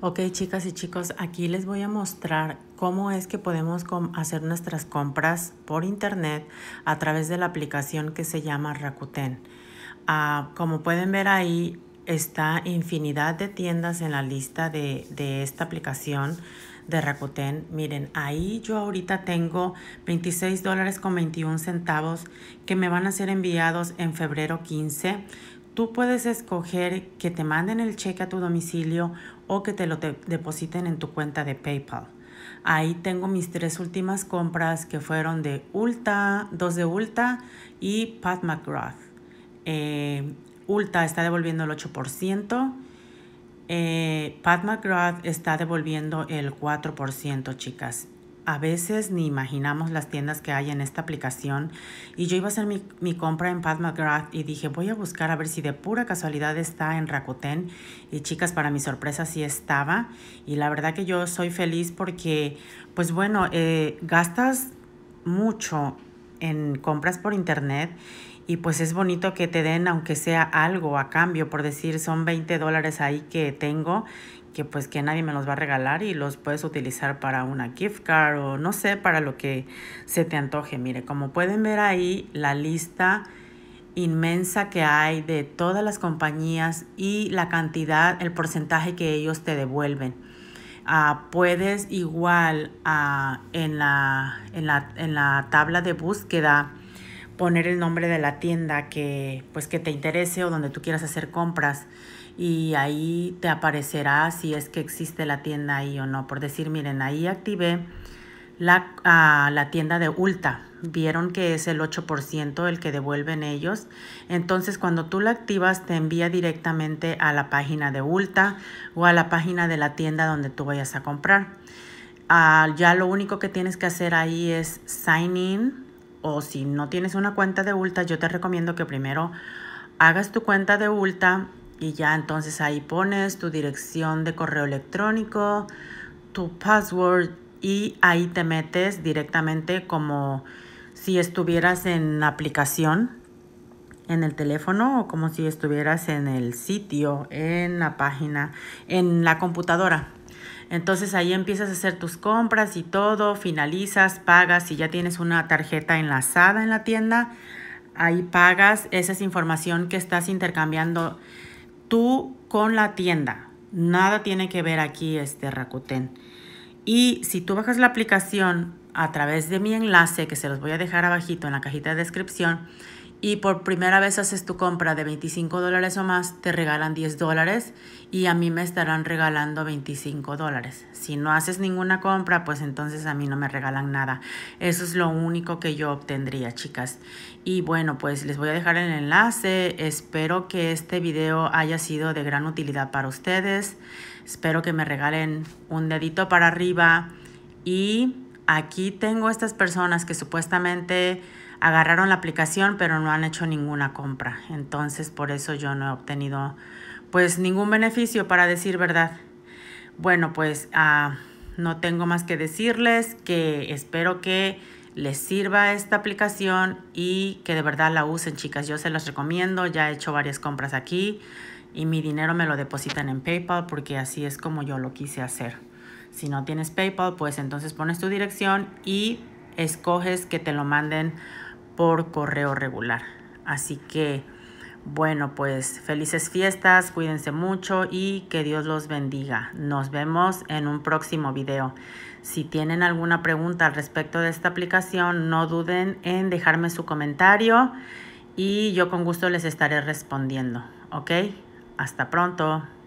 Ok chicas y chicos, aquí les voy a mostrar cómo es que podemos hacer nuestras compras por internet a través de la aplicación que se llama Rakuten. Ah, como pueden ver ahí está infinidad de tiendas en la lista de, de esta aplicación de Rakuten. Miren, ahí yo ahorita tengo 26 dólares con centavos que me van a ser enviados en febrero 15 tú puedes escoger que te manden el cheque a tu domicilio o que te lo depositen en tu cuenta de PayPal. Ahí tengo mis tres últimas compras que fueron de Ulta, dos de Ulta y Pat McGrath. Eh, Ulta está devolviendo el 8%. Eh, Pat McGrath está devolviendo el 4%, chicas a veces ni imaginamos las tiendas que hay en esta aplicación. Y yo iba a hacer mi, compra en Pat McGrath y dije, voy a buscar a ver si de pura casualidad está en Rakuten. Y chicas, para mi sorpresa sí estaba. Y la verdad que yo soy feliz porque, pues bueno, eh, gastas mucho en compras por internet y pues es bonito que te den aunque sea algo a cambio, por decir son 20 dólares ahí que tengo que pues que nadie me los va a regalar y los puedes utilizar para una gift card o no sé, para lo que se te antoje. Mire, como pueden ver ahí la lista inmensa que hay de todas las compañías y la cantidad, el porcentaje que ellos te devuelven. Ah, puedes igual ah, en, la, en, la, en la tabla de búsqueda poner el nombre de la tienda que pues que te interese o donde tú quieras hacer compras y ahí te aparecerá si es que existe la tienda ahí o no. Por decir, miren, ahí activé la, ah, la tienda de Ulta. Vieron que es el 8% el que devuelven ellos. Entonces, cuando tú la activas, te envía directamente a la página de Ulta o a la página de la tienda donde tú vayas a comprar. Ah, ya lo único que tienes que hacer ahí es sign in o si no tienes una cuenta de Ulta, yo te recomiendo que primero hagas tu cuenta de Ulta y ya entonces ahí pones tu dirección de correo electrónico, tu password y ahí te metes directamente como si estuvieras en la aplicación en el teléfono o como si estuvieras en el sitio, en la página, en la computadora. Entonces ahí empiezas a hacer tus compras y todo, finalizas, pagas, si ya tienes una tarjeta enlazada en la tienda, ahí pagas, esa es información que estás intercambiando tú con la tienda. Nada tiene que ver aquí este Rakuten. Y si tú bajas la aplicación a través de mi enlace, que se los voy a dejar abajito en la cajita de descripción, y por primera vez haces tu compra de 25 dólares o más, te regalan 10 dólares y a mí me estarán regalando 25 dólares. Si no haces ninguna compra, pues entonces a mí no me regalan nada. Eso es lo único que yo obtendría, chicas. Y bueno, pues les voy a dejar el enlace. Espero que este video haya sido de gran utilidad para ustedes. Espero que me regalen un dedito para arriba. Y aquí tengo estas personas que supuestamente agarraron la aplicación pero no han hecho ninguna compra. Entonces por eso yo no he obtenido pues ningún beneficio para decir verdad. Bueno, pues ah, no tengo más que decirles que espero que les sirva esta aplicación y que de verdad la usen chicas. Yo se las recomiendo, ya he hecho varias compras aquí y mi dinero me lo depositan en PayPal porque así es como yo lo quise hacer. Si no tienes PayPal, pues entonces pones tu dirección y escoges que te lo manden por correo regular. Así que, bueno, pues felices fiestas, cuídense mucho y que Dios los bendiga. Nos vemos en un próximo video. Si tienen alguna pregunta al respecto de esta aplicación, no duden en dejarme su comentario y yo con gusto les estaré respondiendo. ¿Ok? Hasta pronto.